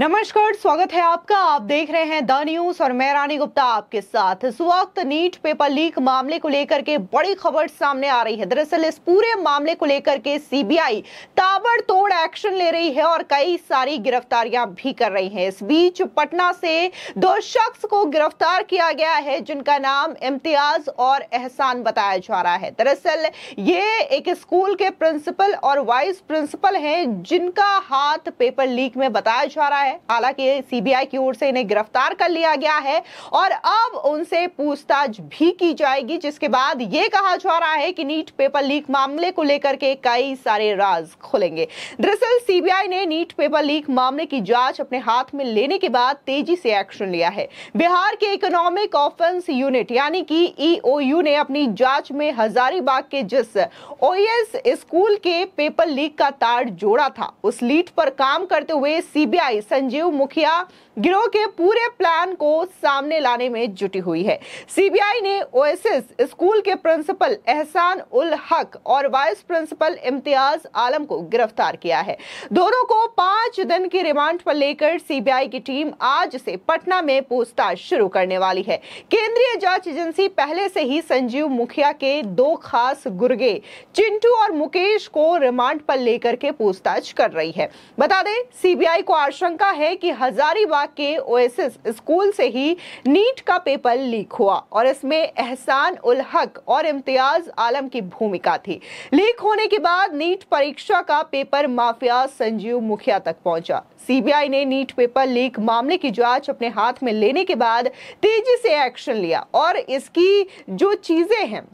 नमस्कार स्वागत है आपका आप देख रहे हैं द न्यूज और मैं रानी गुप्ता आपके साथ इस वक्त नीट पेपर लीक मामले को लेकर के बड़ी खबर सामने आ रही है दरअसल इस पूरे मामले को लेकर के सीबीआई ताबड़तोड़ एक्शन ले रही है और कई सारी गिरफ्तारियां भी कर रही हैं इस बीच पटना से दो शख्स को गिरफ्तार किया गया है जिनका नाम इम्तियाज और एहसान बताया जा रहा है दरअसल ये एक स्कूल के प्रिंसिपल और वाइस प्रिंसिपल है जिनका हाथ पेपर लीक में बताया जा रहा है है हालांकि सीबीआई की ओर से इन्हें गिरफ्तार कर लिया गया है और अब उनसे पूछताछ भी की जाएगी जिसके बाद ये कहा जा रहा है कि नीट पेपर लीक मामले को लेकर के कई सारे राज खुलेंगे दरअसल सीबीआई ने नीट पेपर लीक मामले की जांच अपने हाथ में लेने के बाद तेजी से एक्शन लिया है बिहार के इकोनॉमिक ऑफेंस यूनिट यानी कि ईओयू ने अपनी जांच में हजारीबाग के जिस ओएस स्कूल के पेपर लीक का तार जोड़ा था उस लीड पर काम करते हुए सीबीआई संजीव मुखिया गिरोह के पूरे प्लान को सामने लाने में जुटी हुई है सीबीआई ने ओएसएस स्कूल के प्रिंसिपल एहसान उल हक और वाइस प्रिंसिपल इम्तियाज आलम को गिरफ्तार किया है दोनों को पांच दिन की रिमांड पर लेकर सीबीआई की टीम आज से पटना में पूछताछ शुरू करने वाली है केंद्रीय जांच एजेंसी पहले से ही संजीव मुखिया के दो खास गुर्गे चिंटू और मुकेश को रिमांड पर लेकर के पूछताछ कर रही है बता दें सीबीआई को आशंका मौका है कि हजारीबाग के ओएसएस स्कूल से ही नीट का पेपर लीक हुआ और इसमें एहसान उल हक और इम्तियाज आलम की भूमिका थी लीक होने के बाद नीट परीक्षा का पेपर माफिया संजीव मुखिया तक पहुंचा सीबीआई ने नीट पेपर लीक मामले की जांच अपने हाथ में लेने के बाद तेजी से एक्शन लिया और इसकी जो चीजें हैं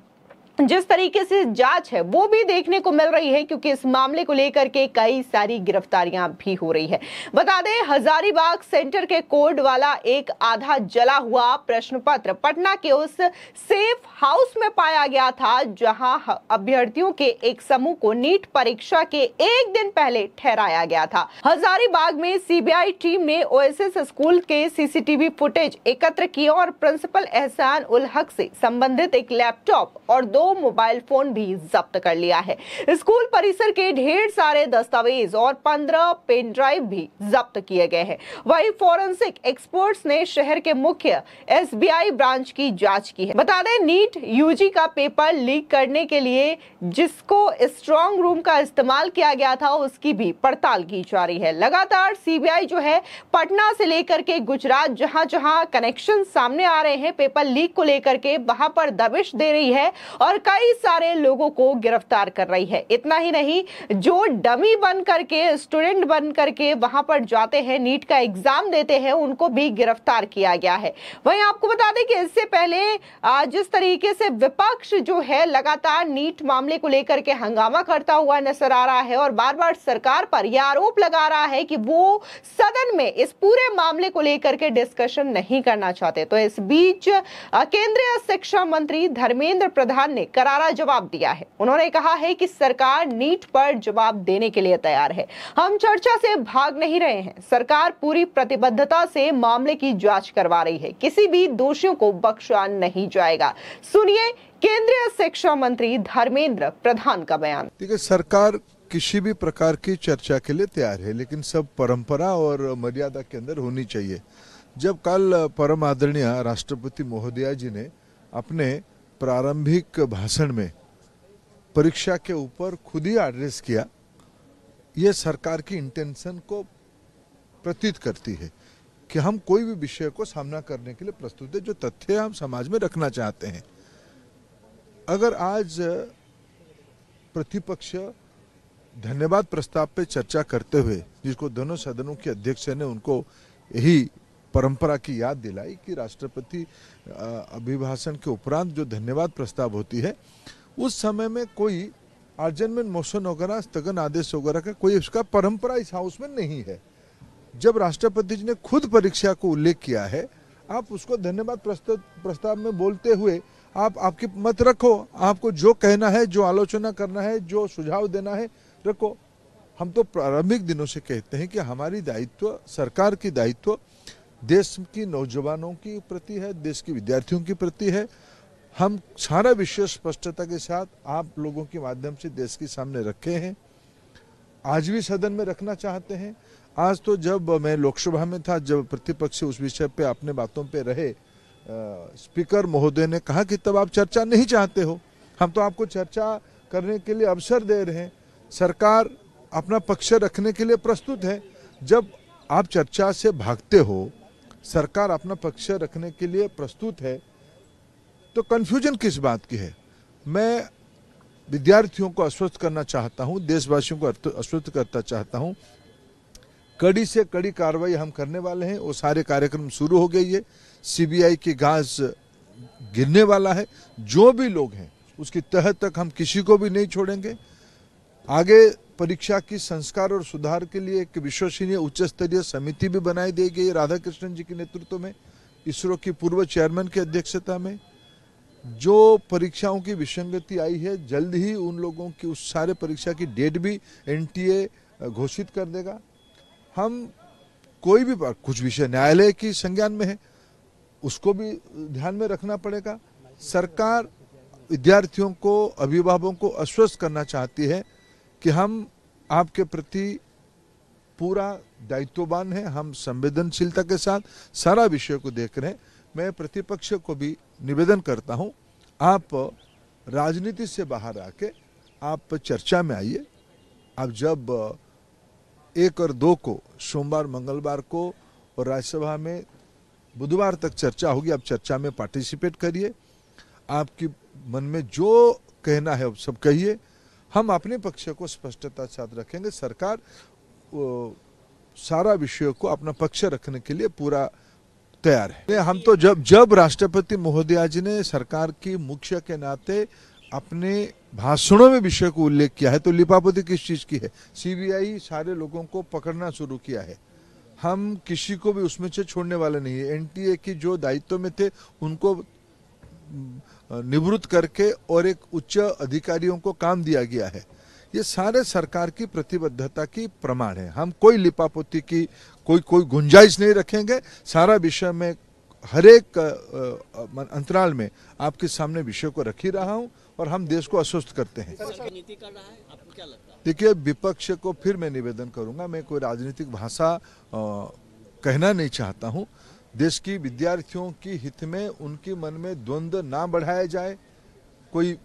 जिस तरीके से जांच है वो भी देखने को मिल रही है क्योंकि इस मामले को लेकर के कई सारी गिरफ्तारियां भी हो रही है बता दें हजारीबाग सेंटर के कोर्ट वाला एक आधा जला हुआ प्रश्न पत्र पटना के उस सेफ हाउस में पाया गया था जहां अभ्यर्थियों के एक समूह को नीट परीक्षा के एक दिन पहले ठहराया गया था हजारीबाग में सीबीआई टीम ने ओएसएस स्कूल के सीसीटीवी फुटेज एकत्र किया और प्रिंसिपल एहसान उल हक से संबंधित एक लैपटॉप और दो मोबाइल फोन भी जब्त कर लिया है स्कूल परिसर के ढेर सारे दस्तावेज और पंद्रह पेन ड्राइव भी जब्त किए गए हैं वही फॉरेंसिक एक्सपर्ट्स ने शहर के मुख्य एसबीआई ब्रांच की जांच की है बता दें नीट यूजी का पेपर लीक करने के लिए जिसको स्ट्रॉन्ग रूम का इस्तेमाल किया गया था उसकी भी पड़ताल की जा रही है लगातार सीबीआई जो है पटना से लेकर के गुजरात जहां जहां कनेक्शन सामने आ रहे हैं पेपर लीक को लेकर के वहां पर दबिश दे रही है और कई सारे लोगों को गिरफ्तार कर रही है इतना ही नहीं जो डमी बन करके स्टूडेंट बन करके वहां पर जाते हैं नीट का एग्जाम देते हैं उनको भी गिरफ्तार किया गया है वहीं आपको बता दें कि इससे पहले जिस तरीके से विपक्ष जो है लगातार नीट मामले को लेकर के हंगामा करता हुआ नजर आ रहा है और बार बार सरकार पर यह आरोप लगा रहा है कि वो सदन में इस पूरे मामले को लेकर के डिस्कशन नहीं करना चाहते तो इस बीच केंद्रीय शिक्षा मंत्री धर्मेंद्र प्रधान ने करारा जवाब दिया है उन्होंने कहा है कि सरकार नीट पर जवाब देने के लिए तैयार है हम चर्चा से भाग नहीं रहे हैं सरकार पूरी प्रतिबद्धता से मामले की जांच करवा रही है किसी भी दोषियों को बख्शा नहीं जाएगा सुनिए केंद्रीय शिक्षा मंत्री धर्मेंद्र प्रधान का बयान देखिए सरकार किसी भी प्रकार की चर्चा के लिए तैयार है लेकिन सब परंपरा और मर्यादा के अंदर होनी चाहिए जब कल परम आदरणीय राष्ट्रपति महोदया जी ने अपने प्रारंभिक भाषण में परीक्षा के ऊपर खुद ही एड्रेस किया ये सरकार की इंटेंशन को प्रतीत करती है कि हम कोई भी विषय को सामना करने के लिए प्रस्तुत है जो तथ्य हम समाज में रखना चाहते हैं अगर आज प्रतिपक्ष धन्यवाद प्रस्ताव पे चर्चा करते हुए जिसको दोनों सदनों के अध्यक्ष ने उनको यही परंपरा की याद दिलाई कि राष्ट्रपति अभिभाषण के उपरांत जो धन्यवाद प्रस्ताव होती है उस समय में कोई आर्जनमेंट मोशन वगैरह स्थगन आदेश वगैरह का कोई उसका परंपरा इस हाउस में नहीं है जब राष्ट्रपति जी ने खुद परीक्षा को उल्लेख किया है आप उसको धन्यवाद प्रस्ताव में बोलते हुए आप आपकी मत रखो आपको जो कहना है जो आलोचना करना है जो सुझाव देना है रखो हम तो प्रारंभिक दिनों से कहते हैं कि हमारी दायित्व सरकार की दायित्व देश की नौजवानों के प्रति है देश के विद्यार्थियों के प्रति है हम सारा विषय स्पष्टता के साथ आप लोगों के माध्यम से देश के सामने रखे हैं आज भी सदन में रखना चाहते हैं आज तो जब मैं लोकसभा में था जब प्रतिपक्ष उस विषय पे अपने बातों पे रहे आ, स्पीकर महोदय ने कहा कि तब आप चर्चा नहीं चाहते हो हम तो आपको चर्चा करने के लिए अवसर दे रहे हैं सरकार अपना पक्ष रखने के लिए प्रस्तुत है जब आप चर्चा से भागते हो सरकार अपना पक्ष रखने के लिए प्रस्तुत है तो कन्फ्यूजन किस बात की है मैं विद्यार्थियों को अस्वस्थ करना चाहता हूं देशवासियों को अस्वस्थ करता चाहता हूं कड़ी से कड़ी कार्रवाई हम करने वाले हैं वो सारे कार्यक्रम शुरू हो गई है सीबीआई की घास गिरने वाला है जो भी लोग हैं उसकी तह तक हम किसी को भी नहीं छोड़ेंगे आगे परीक्षा की संस्कार और सुधार के लिए एक विश्वसनीय उच्च स्तरीय समिति भी बनाई दी गई राधा कृष्णन जी के नेतृत्व में इसरो की पूर्व चेयरमैन की अध्यक्षता में जो परीक्षाओं की विसंगति आई है जल्द ही उन लोगों की उस सारे परीक्षा की डेट भी एनटीए घोषित कर देगा हम कोई भी कुछ विषय न्यायालय की संज्ञान में है उसको भी ध्यान में रखना पड़ेगा सरकार विद्यार्थियों को अभिभावकों को आश्वस्त करना चाहती है कि हम आपके प्रति पूरा दायित्ववान है हम संवेदनशीलता के साथ सारा विषय को देख रहे हैं मैं प्रतिपक्ष को भी निवेदन करता हूं आप राजनीति से बाहर आके आप चर्चा में आइए आप जब एक और दो को सोमवार मंगलवार को और राज्यसभा में बुधवार तक चर्चा होगी आप चर्चा में पार्टिसिपेट करिए आपकी मन में जो कहना है आप सब कहिए हम अपने पक्ष को स्पष्टता साथ रखेंगे सरकार सारा विषय को अपना पक्ष रखने के लिए पूरा तैयार है हम तो जब जब राष्ट्रपति महोदया जी ने सरकार की मुख्य के नाते अपने भाषणों में विषय को उल्लेख किया है तो लिपापति किस चीज की है सीबीआई सारे लोगों को पकड़ना शुरू किया है हम किसी को भी उसमें से छोड़ने वाले नहीं है एनटीए की जो दायित्व में थे उनको निवृत्त करके और एक उच्च अधिकारियों को काम दिया गया है ये सारे सरकार की प्रतिबद्धता की प्रमाण है हम कोई लिपापोती की कोई कोई गुंजाइश नहीं रखेंगे सारा विषय में हर एक अंतराल में आपके सामने विषय को रख ही रहा हूं और हम देश को अस्वस्थ करते हैं देखिए विपक्ष को फिर मैं निवेदन करूंगा मैं कोई राजनीतिक भाषा कहना नहीं चाहता हूं देश की विद्यार्थियों की हित में उनके मन में द्वंद्व ना बढ़ाया जाए कोई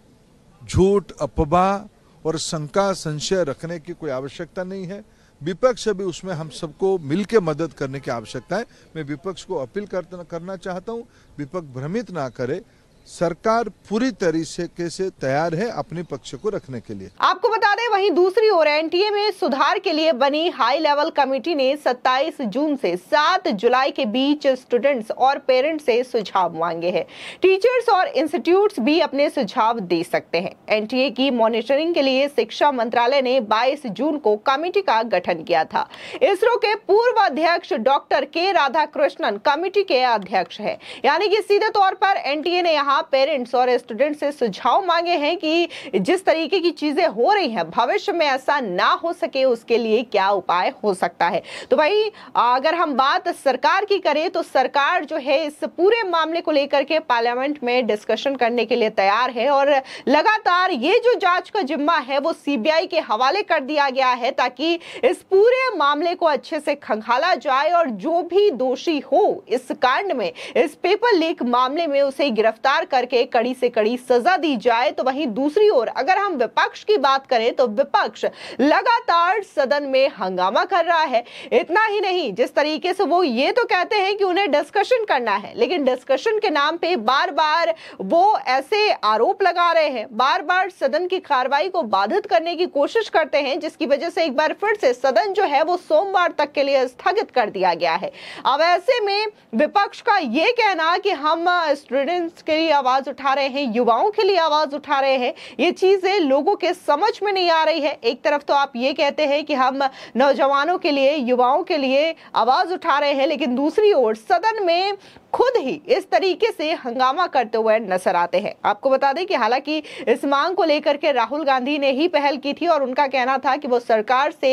झूठ अपवाह और शंका संशय रखने की कोई आवश्यकता नहीं है विपक्ष भी उसमें हम सबको मिलकर मदद करने की आवश्यकता है मैं विपक्ष को अपील करना चाहता हूँ विपक्ष भ्रमित ना करे सरकार पूरी तरीके से तैयार है अपने पक्ष को रखने के लिए आपको बता दें वहीं दूसरी ओर एनटीए में सुधार के लिए बनी हाई लेवल कमेटी ने 27 जून से 7 जुलाई के बीच स्टूडेंट्स और पेरेंट्स से सुझाव मांगे हैं टीचर्स और इंस्टीट्यूट भी अपने सुझाव दे सकते हैं एनटीए की मॉनिटरिंग के लिए शिक्षा मंत्रालय ने बाईस जून को कमेटी का गठन किया था इसरो के पूर्व अध्यक्ष डॉक्टर के राधा कमेटी के अध्यक्ष है यानी की सीधे तौर पर एन ने यहाँ जहां पेरेंट्स और स्टूडेंट से सुझाव मांगे हैं कि जिस तरीके की चीज़ें हो रही हैं भविष्य में ऐसा ना हो सके उसके लिए क्या उपाय हो सकता है तो भाई अगर हम बात सरकार की करें तो सरकार जो है इस पूरे मामले को लेकर के पार्लियामेंट में डिस्कशन करने के लिए तैयार है और लगातार ये जो जांच का जिम्मा है वो सीबीआई के हवाले कर दिया गया है ताकि इस पूरे मामले को अच्छे से खंगाला जाए और जो भी दोषी हो इस कांड में इस पेपर लीक मामले में उसे गिरफ्तार करके कड़ी से कड़ी सजा दी जाए तो वहीं दूसरी ओर अगर हम विपक्ष की बात करें तो विपक्ष लगातार सदन में हंगामा कर रहा है इतना ही नहीं जिस तरीके से वो ये तो कहते हैं कि उन्हें डिस्कशन करना है लेकिन डिस्कशन के नाम पे बार बार वो ऐसे आरोप लगा रहे हैं बार बार सदन की कार्रवाई को बाधित करने की कोशिश करते हैं जिसकी वजह से एक बार फिर से सदन जो है वो सोमवार तक के लिए स्थगित कर दिया गया है अब ऐसे में विपक्ष का ये कहना कि हम स्टूडेंट्स के लिए आवाज उठा रहे हैं युवाओं के लिए आवाज उठा रहे हैं ये चीजें लोगों के समझ में नहीं आ रही है एक तरफ तो आप ये कहते हैं कि हम नौजवानों के लिए युवाओं के लिए आवाज उठा रहे हैं लेकिन दूसरी ओर सदन में खुद ही इस तरीके से हंगामा करते हुए नजर आते हैं आपको बता दें कि हालांकि इस मांग को लेकर के राहुल गांधी ने ही पहल की थी और उनका कहना था कि वो सरकार से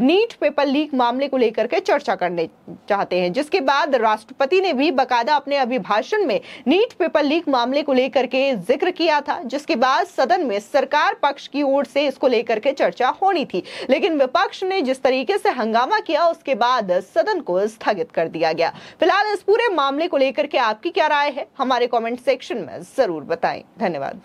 नीट पेपर लीक मामले को लेकर के चर्चा करने चाहते हैं जिसके बाद राष्ट्रपति ने भी बकायदा अपने अभिभाषण में नीट पेपर लीक मामले को लेकर के जिक्र किया था जिसके बाद सदन में सरकार पक्ष की ओर से इसको लेकर के चर्चा होनी थी लेकिन विपक्ष ने जिस तरीके से हंगामा किया उसके बाद सदन को स्थगित कर दिया गया फिलहाल इस पूरे मामले को लेकर के आपकी क्या राय है हमारे कमेंट सेक्शन में जरूर बताएं धन्यवाद